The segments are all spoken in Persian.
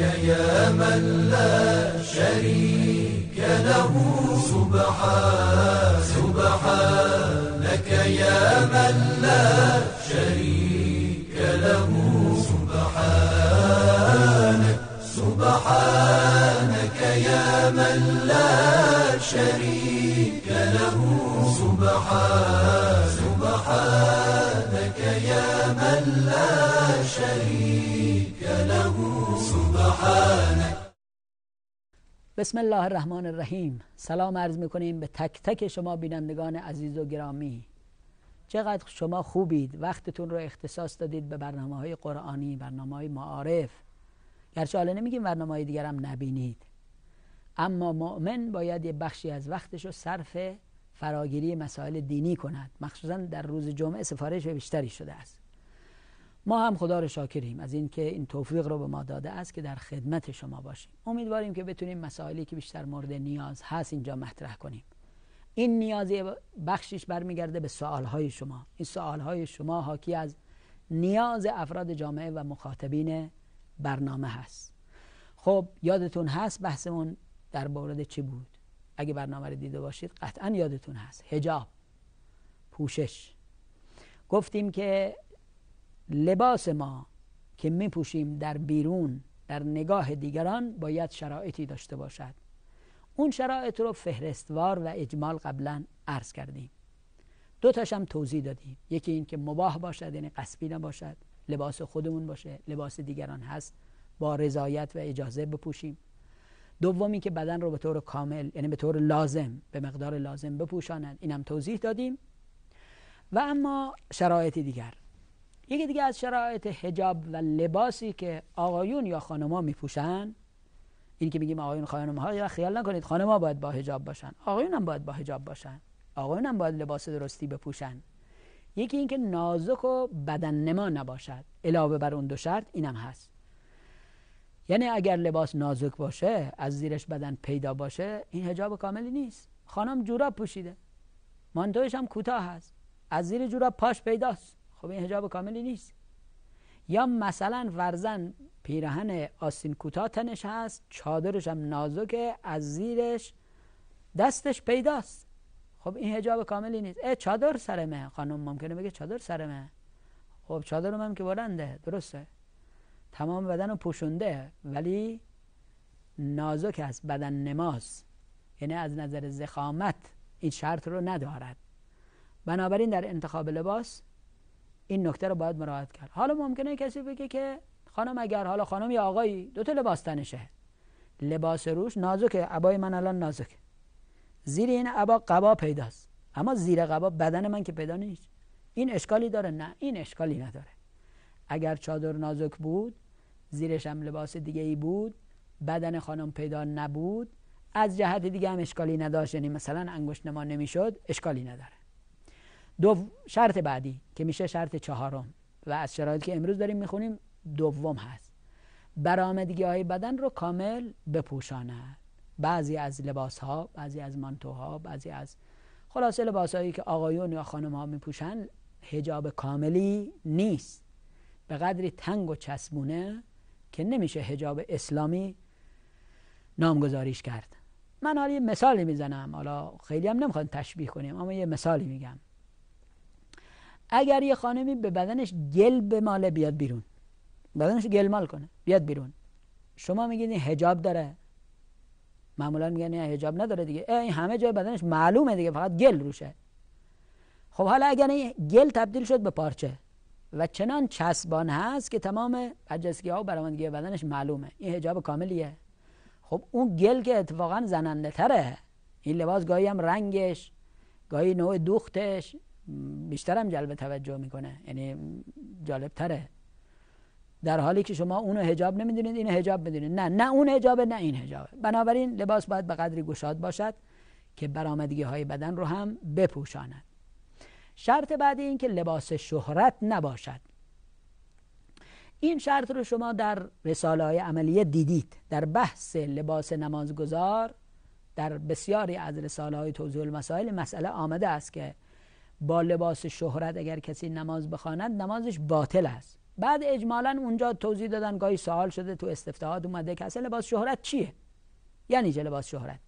يا من لا شريك له سبحان سبحانك يا من لا شريك له سبحانك سبحانك يا من لا شريك له سبحان سبحانك يا من لا شريك بسم الله الرحمن الرحیم سلام عرض میکنیم به تک تک شما بینندگان عزیز و گرامی چقدر شما خوبید وقتتون رو اختصاص دادید به برنامه های قرآنی برنامه های معارف گرچه حالا نمیگیم برنامه های دیگر هم نبینید اما مؤمن باید یه بخشی از وقتش رو صرف فراگیری مسائل دینی کند مخصوصا در روز جمعه سفارش بیشتری شده است ما هم خدا رو شاکریم از اینکه این توفیق رو به ما داده است که در خدمت شما باشیم امیدواریم که بتونیم مسائلی که بیشتر مورد نیاز هست اینجا مطرح کنیم این نیازی بخشش برمیگرده به سوالهای شما این سوالهای شما حاکی از نیاز افراد جامعه و مخاطبین برنامه هست خب یادتون هست بحثمون در مورد چی بود اگه برنامه رو دیده باشید قطعا یادتون هست هجاب پوشش گفتیم که لباس ما که پوشیم در بیرون در نگاه دیگران باید شرایطی داشته باشد اون شرایط رو فهرستوار و اجمال قبلا عرض کردیم دو هم توضیح دادیم یکی این که مباه باشد یعنی قصبی نباشد لباس خودمون باشه لباس دیگران هست با رضایت و اجازه بپوشیم دومی که بدن رو به طور کامل یعنی به طور لازم به مقدار لازم بپوشاند اینم توضیح دادیم و اما شرایط دیگر یکی دیگه از شرایط حجاب و لباسی که آقایون یا خانما میپوشن این که میگیم آقایون خانم ها یا خیال نکنید خانما باید با حجاب باشن آقایون هم باید با حجاب باشن آقایون هم باید لباس درستی بپوشن یکی اینکه نازک و بدن نما نباشد علاوه بر اون دو شرط اینم هست یعنی اگر لباس نازک باشه از زیرش بدن پیدا باشه این حجاب کاملی نیست خانم جوراب پوشیده مانتویش هم کوتاه هست از زیر جوراب پاش پیداست خب این حجاب کاملی نیست یا مثلا ورزن پیرهن آستین کوتاه تنش هست چادرش هم نازکه از زیرش دستش پیداست خب این حجاب کاملی نیست ای چادر سرمه خانم ممکنه بگه چادر سرمه خب چادر هم که بلنده درسته تمام بدن رو پوشونده ولی نازک است بدن نماز یعنی از نظر زخامت این شرط رو ندارد بنابراین در انتخاب لباس این نکته رو باید مراعات کرد حالا ممکنه کسی بگه که خانم اگر حالا خانم یا آقایی دو تا لباس تنشه لباس روش نازکه عبای من الان نازکه زیر این عبا قبا پیداست اما زیر قبا بدن من که پیدا نیست این اشکالی داره نه این اشکالی نداره اگر چادر نازک بود زیرش هم لباس دیگه ای بود بدن خانم پیدا نبود از جهت دیگه هم اشکالی نداشت یعنی مثلا انگشت نما نمیشد اشکالی نداره دو شرط بعدی که میشه شرط چهارم و از شرایطی که امروز داریم میخونیم دوم هست برآمدگی های بدن رو کامل بپوشاند بعضی از لباس ها بعضی از مانتوها بعضی از خلاصه لباس هایی که آقایون یا خانم ها میپوشن هجاب کاملی نیست به قدری تنگ و چسبونه که نمیشه هجاب اسلامی نامگذاریش کرد من حالا یه مثالی میزنم حالا خیلی هم نمیخوام تشبیه کنیم اما یه مثالی میگم اگر یه خانمی به بدنش گل به ماله بیاد بیرون بدنش گل مال کنه بیاد بیرون شما میگید این حجاب داره معمولا میگن این حجاب نداره دیگه این همه جای بدنش معلومه دیگه فقط گل روشه خب حالا اگر این گل تبدیل شد به پارچه و چنان چسبان هست که تمام عجزگی ها و برامندگی بدنش معلومه این حجاب کاملیه خب اون گل که اتفاقا زننده تره این لباس گاهی هم رنگش گاهی نوع دوختش بیشتر هم جلب توجه میکنه یعنی جالب تره در حالی که شما اونو هجاب نمیدونید این هجاب میدونید نه نه اون هجابه نه این هجابه بنابراین لباس باید به قدری گشاد باشد که برآمدگی های بدن رو هم بپوشاند شرط بعدی این که لباس شهرت نباشد این شرط رو شما در رساله های عملیه دیدید در بحث لباس نمازگذار در بسیاری از رساله های توضیح المسائل مسئله آمده است که با لباس شهرت اگر کسی نماز بخواند نمازش باطل است بعد اجمالا اونجا توضیح دادن گاهی سوال شده تو استفتاحات اومده که اصلا لباس شهرت چیه یعنی چه لباس شهرت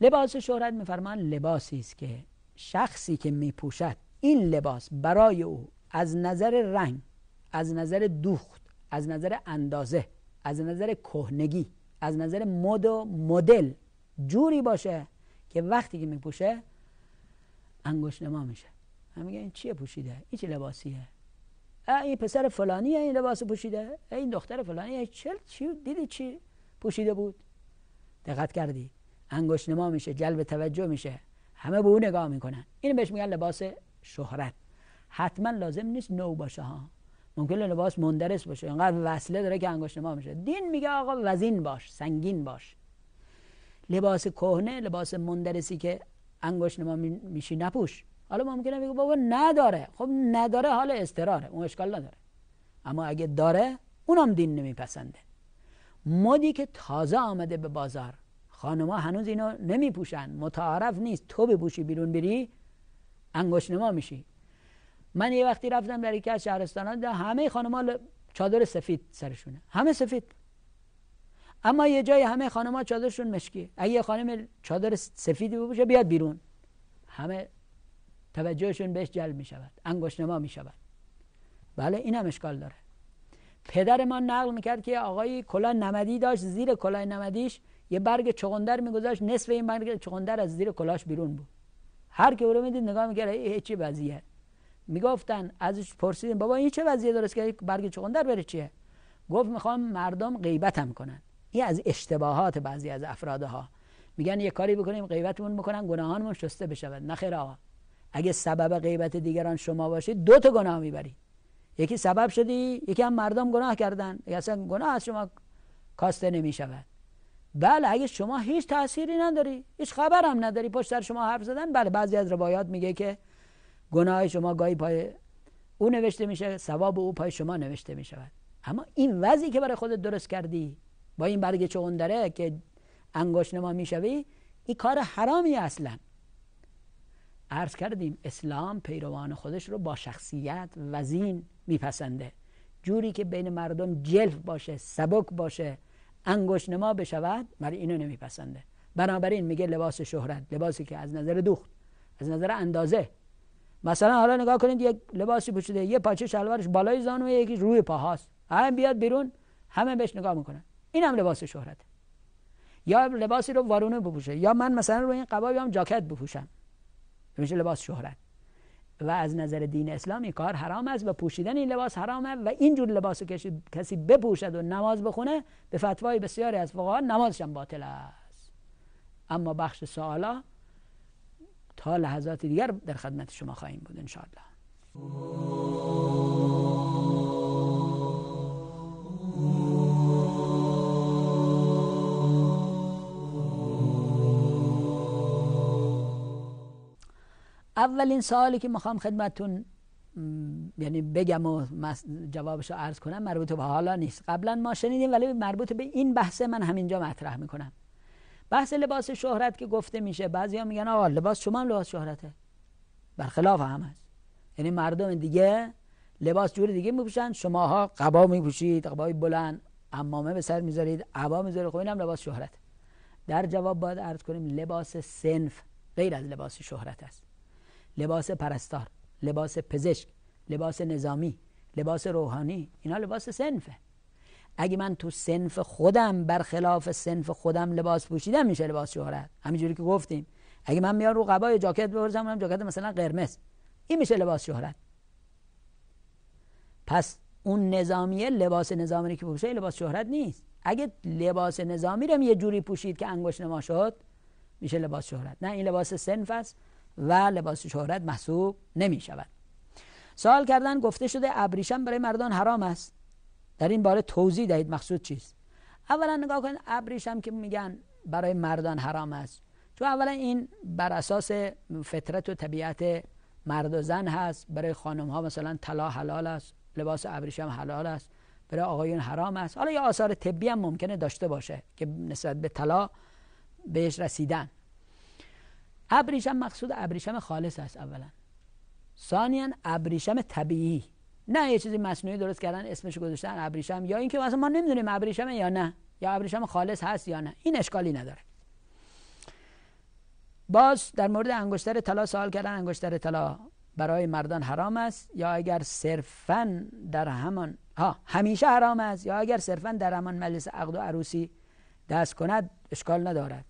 لباس شهرت میفرمان لباسی است که شخصی که میپوشد این لباس برای او از نظر رنگ از نظر دوخت از نظر اندازه از نظر کهنگی از نظر مد و مدل جوری باشه که وقتی که میپوشه انگوش نما میشه هم میگه این چیه پوشیده این چه لباسیه این پسر فلانیه این لباس پوشیده این دختر فلانیه چل چی دیدی چی پوشیده بود دقت کردی انگوش نما میشه جلب توجه میشه همه به اون نگاه میکنن این بهش میگن لباس شهرت حتما لازم نیست نو باشه ها ممکن لباس مندرس باشه اینقدر وصله داره که انگشت نما میشه دین میگه آقا وزین باش سنگین باش لباس کهنه لباس مندرسی که انگشت ما میشی نپوش حالا ممکنه بگو بابا نداره خب نداره حال استراره اون اشکال نداره اما اگه داره اونم دین نمیپسنده مدی که تازه آمده به بازار خانما هنوز اینو نمیپوشن متعارف نیست تو بپوشی بیرون بری انگشت نما میشی من یه وقتی رفتم در یکی از شهرستان همه خانما چادر سفید سرشونه همه سفید اما یه جای همه خانم‌ها چادرشون مشکیه اگه یه خانم چادر سفیدی بپوشه بیاد بیرون همه توجهشون بهش جلب می شود انگشت می شود بله این هم اشکال داره پدر ما نقل میکرد که آقای کلا نمدی داشت زیر کلا نمدیش یه برگ چغندر میگذاشت نصف این برگ چغندر از زیر کلاش بیرون بود هر که اونو میدید نگاه میکرد ای چی وضعیه میگفتن ازش پرسیدیم بابا این چه وضعیه درست که برگ چغندر بره چیه گفت میخوام مردم غیبتم کنن این از اشتباهات بعضی از ها میگن یه کاری بکنیم غیبتمون میکنن گناهانمون شسته بشود نه خیر آقا اگه سبب غیبت دیگران شما باشید دو تا گناه میبرید یکی سبب شدی یکی هم مردم گناه کردن یا اصلا گناه از شما کاسته نمیشود بله اگه شما هیچ تأثیری نداری هیچ خبر هم نداری پشت سر شما حرف زدن بله بعضی از روایات میگه که گناه شما گاهی پای او نوشته میشه ثواب او پای شما نوشته میشود اما این وضعی که برای خودت درست کردی با این برگ داره که انگشت ما میشوی این کار حرامی اصلا عرض کردیم اسلام پیروان خودش رو با شخصیت وزین میپسنده جوری که بین مردم جلف باشه سبک باشه انگشت نما بشود برای اینو نمیپسنده بنابراین میگه لباس شهرت لباسی که از نظر دوخت از نظر اندازه مثلا حالا نگاه کنید یک لباسی پوشیده یه پاچه شلوارش بالای و یکی روی پاهاست همین بیاد بیرون همه بهش نگاه میکنن این هم لباس شهرت یا لباسی رو وارونه بپوشه یا من مثلا رو این قبا بیام جاکت بپوشم میشه لباس شهرت و از نظر دین اسلامی کار حرام است و پوشیدن این لباس حرامه و این جور لباس که کسی بپوشد و نماز بخونه به فتوای بسیاری از فقها هم باطل است اما بخش سوالا تا لحظات دیگر در خدمت شما خواهیم بود انشاءالله اولین سوالی که میخوام خدمتون یعنی بگم و جوابش رو عرض کنم مربوط به حالا نیست قبلا ما شنیدیم ولی مربوط به این بحث من همینجا مطرح میکنم بحث لباس شهرت که گفته میشه بعضی بعضیا میگن آقا لباس شما هم لباس شهرته برخلاف هم هست یعنی مردم دیگه لباس جور دیگه میپوشن شماها قبا میپوشید قبای بلند امامه به سر میذارید عبا میذارید خب اینم لباس شهرت در جواب باید عرض کنیم لباس سنف غیر از لباس شهرت است لباس پرستار لباس پزشک لباس نظامی لباس روحانی اینا لباس سنفه اگه من تو سنف خودم برخلاف سنف خودم لباس پوشیدم میشه لباس شهرت همینجوری که گفتیم اگه من میام رو قبای جاکت بپوشم اونم جاکت مثلا قرمز این میشه لباس شهرت پس اون نظامیه لباس نظامی که پوشه لباس شهرت نیست اگه لباس نظامی رو یه جوری پوشید که انگشت نما شد میشه لباس شهرت نه این لباس سنف است و لباس شهرت محسوب نمی شود سوال کردن گفته شده ابریشم برای مردان حرام است در این باره توضیح دهید مقصود چیست اولا نگاه کنید ابریشم که میگن برای مردان حرام است چون اولا این بر اساس فطرت و طبیعت مرد و زن هست برای خانم ها مثلا طلا حلال است لباس ابریشم حلال است برای آقایون حرام است حالا یه آثار طبی هم ممکنه داشته باشه که نسبت به طلا بهش رسیدن ابریشم مقصود ابریشم خالص است اولا ثانیا ابریشم طبیعی نه یه چیزی مصنوعی درست کردن اسمش گذاشتن ابریشم یا اینکه ما نمیدونیم ابریشم یا نه یا ابریشم خالص هست یا نه این اشکالی نداره باز در مورد انگشتر طلا سوال کردن انگشتر طلا برای مردان حرام است یا اگر صرفا در همان ها همیشه حرام است یا اگر صرفا در همان مجلس عقد و عروسی دست کند اشکال ندارد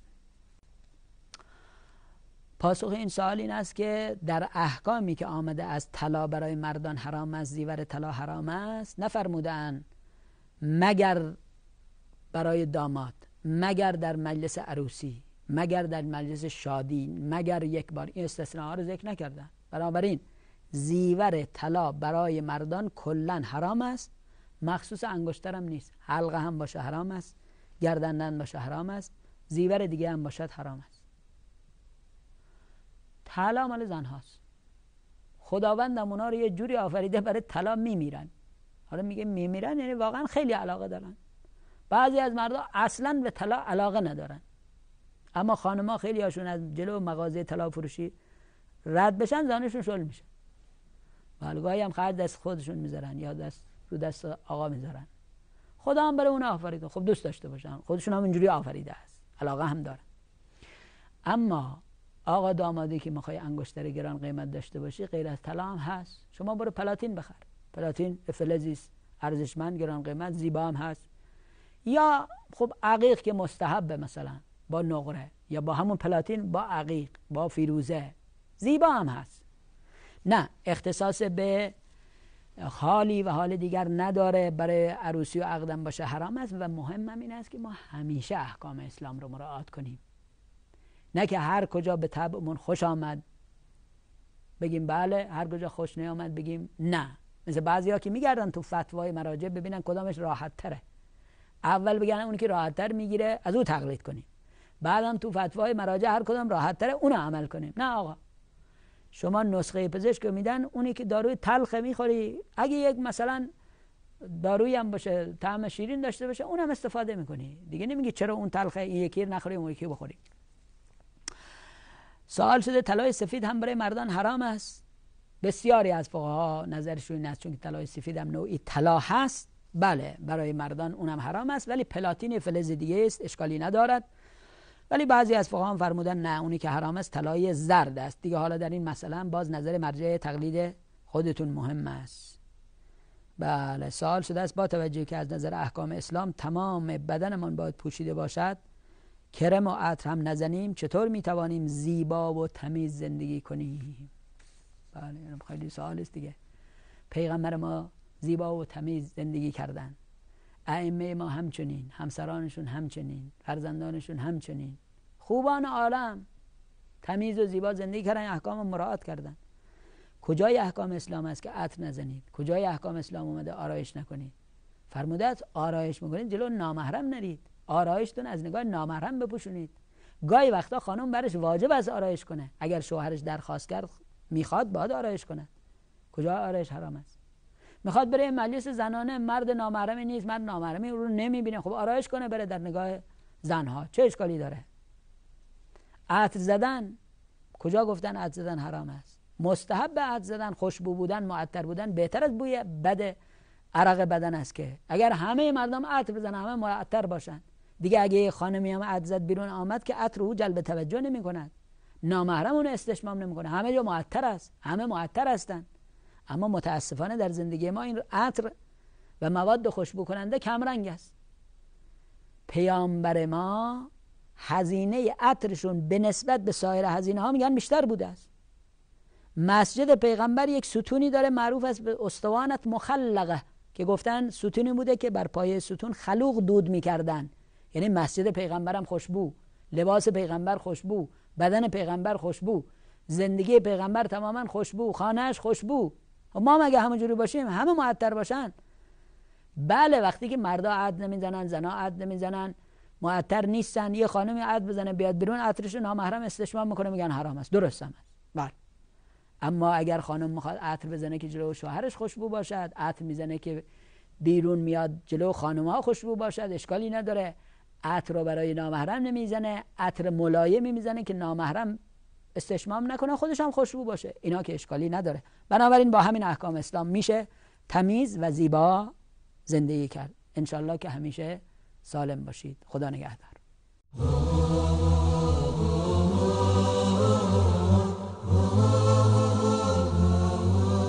پاسخ این سوال این است که در احکامی که آمده از طلا برای مردان حرام است زیور طلا حرام است نفرمودن مگر برای داماد مگر در مجلس عروسی مگر در مجلس شادی مگر یک بار این استثناء رو ذکر نکردن بنابراین زیور طلا برای مردان کلا حرام است مخصوص انگشترم نیست حلقه هم باشه حرام است گردندن باشه حرام است زیور دیگه هم باشد حرام است طلا مال زن زنهاست خداوندم اونا رو یه جوری آفریده برای طلا میمیرن حالا میگه میمیرن یعنی واقعا خیلی علاقه دارن بعضی از مردا اصلا به طلا علاقه ندارن اما خانما خیلی هاشون از جلو مغازه طلا فروشی رد بشن زنشون شل میشه بلگاهی هم خرج دست خودشون میذارن یا دست رو دست آقا میذارن خدا هم برای اون آفریده خب دوست داشته باشن خودشون هم اینجوری آفریده است علاقه هم دارن اما آقا دامادی که میخوای انگشتر گران قیمت داشته باشی غیر از طلا هم هست شما برو پلاتین بخر پلاتین فلزیس، ارزشمند گران قیمت زیبا هم هست یا خب عقیق که مستحبه مثلا با نقره یا با همون پلاتین با عقیق با فیروزه زیبا هم هست نه اختصاص به خالی و حال دیگر نداره برای عروسی و عقدم باشه حرام است و مهم این است که ما همیشه احکام اسلام رو مراعات کنیم نه که هر کجا به من خوش آمد بگیم بله هر کجا خوش نیامد بگیم نه مثل بعضی ها که میگردن تو فتوای مراجع ببینن کدامش راحت تره اول بگن اون که راحت تر میگیره از او تقلید کنیم بعدم تو فتوای مراجع هر کدام راحت تره اون عمل کنیم نه آقا شما نسخه پزشک میدن اونی که داروی تلخه میخوری اگه یک مثلا داروی هم باشه طعم شیرین داشته باشه اونم استفاده میکنی دیگه نمیگی چرا اون تلخه یکی نخوری اون یکی بخوری سوال شده طلای سفید هم برای مردان حرام است بسیاری از فقها نظرشون این است چون که طلای سفید هم نوعی طلا هست بله برای مردان اونم حرام است ولی پلاتین فلز دیگه است اشکالی ندارد ولی بعضی از فقها هم فرمودن نه اونی که حرام است طلای زرد است دیگه حالا در این مسئله باز نظر مرجع تقلید خودتون مهم است بله سال شده است با توجه که از نظر احکام اسلام تمام بدنمان باید پوشیده باشد کرم و عطر هم نزنیم چطور می توانیم زیبا و تمیز زندگی کنیم بله خیلی سوال است دیگه پیغمبر ما زیبا و تمیز زندگی کردن ائمه ما همچنین همسرانشون همچنین فرزندانشون همچنین خوبان عالم تمیز و زیبا زندگی کردن احکام مراعات کردن کجای احکام اسلام است که عطر نزنید کجای احکام اسلام اومده آرایش نکنید فرموده آرایش میکنید جلو نامحرم نرید آرایشتون از نگاه نامحرم بپوشونید گاهی وقتا خانم برش واجب از آرایش کنه اگر شوهرش درخواست کرد میخواد باید آرایش کنه کجا آرایش حرام است میخواد بره مجلس زنانه مرد نامحرمی نیست مرد نامحرمی رو نمیبینه خب آرایش کنه بره در نگاه زنها چه اشکالی داره عطر زدن کجا گفتن عطر زدن حرام است مستحب به عطر زدن خوشبو بودن معطر بودن بهتر از بوی بد عرق بدن است که اگر همه مردم عطر بزنن همه معطر باشن دیگه اگه خانمی هم عدزت بیرون آمد که عطر او جلب توجه نمی کند نامحرم اون استشمام نمی کند همه جا معطر است همه معطر هستند اما متاسفانه در زندگی ما این عطر و مواد خوشبو کننده کمرنگ است پیامبر ما هزینه عطرشون به نسبت به سایر هزینه ها میگن بیشتر بوده است مسجد پیغمبر یک ستونی داره معروف است به استوانت مخلقه که گفتن ستونی بوده که بر پای ستون خلوق دود میکردن یعنی مسجد پیغمبرم خوشبو لباس پیغمبر خوشبو بدن پیغمبر خوشبو زندگی پیغمبر تماما خوشبو خانهش خوشبو خب ما مگه همونجوری باشیم همه معطر باشن بله وقتی که مردا عد نمیزنن زنا عد نمیزنن معطر نیستن یه خانمی عد بزنه بیاد بیرون عطرش نامحرم استشمام میکنه میگن حرام است درست هم است بله اما اگر خانم میخواد عطر بزنه که جلو شوهرش خوشبو باشد عطر میزنه که بیرون میاد جلو خانم ها خوشبو باشد اشکالی نداره عطر رو برای نامحرم نمیزنه عطر ملایمی میزنه که نامحرم استشمام نکنه خودش هم خوشبو باشه اینا که اشکالی نداره بنابراین با همین احکام اسلام میشه تمیز و زیبا زندگی کرد انشالله که همیشه سالم باشید خدا نگهدار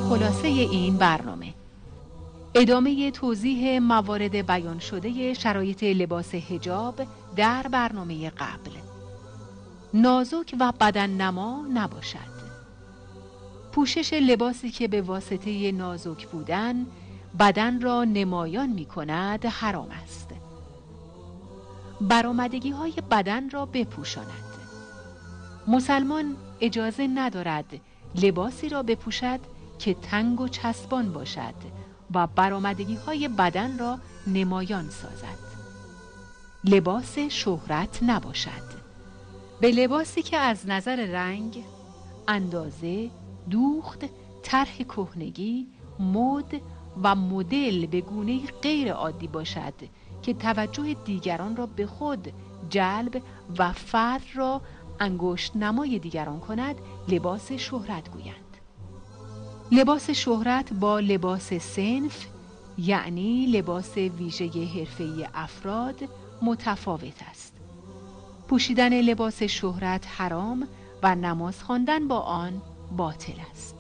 خلاصه این برنامه ادامه توضیح موارد بیان شده شرایط لباس هجاب در برنامه قبل نازک و بدن نما نباشد پوشش لباسی که به واسطه نازک بودن بدن را نمایان می کند حرام است برامدگی های بدن را بپوشاند مسلمان اجازه ندارد لباسی را بپوشد که تنگ و چسبان باشد و برامدگی های بدن را نمایان سازد لباس شهرت نباشد به لباسی که از نظر رنگ، اندازه، دوخت، طرح کهنگی، مد و مدل به گونه غیر عادی باشد که توجه دیگران را به خود جلب و فرد را انگشت نمای دیگران کند لباس شهرت گویند لباس شهرت با لباس سنف یعنی لباس ویژه حرفه افراد متفاوت است. پوشیدن لباس شهرت حرام و نماز خواندن با آن باطل است.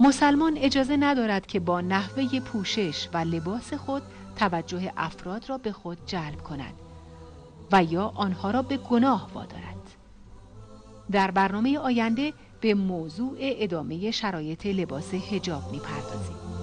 مسلمان اجازه ندارد که با نحوه پوشش و لباس خود توجه افراد را به خود جلب کند و یا آنها را به گناه وادارد. در برنامه آینده به موضوع ادامه شرایط لباس هجاب میپردازیم.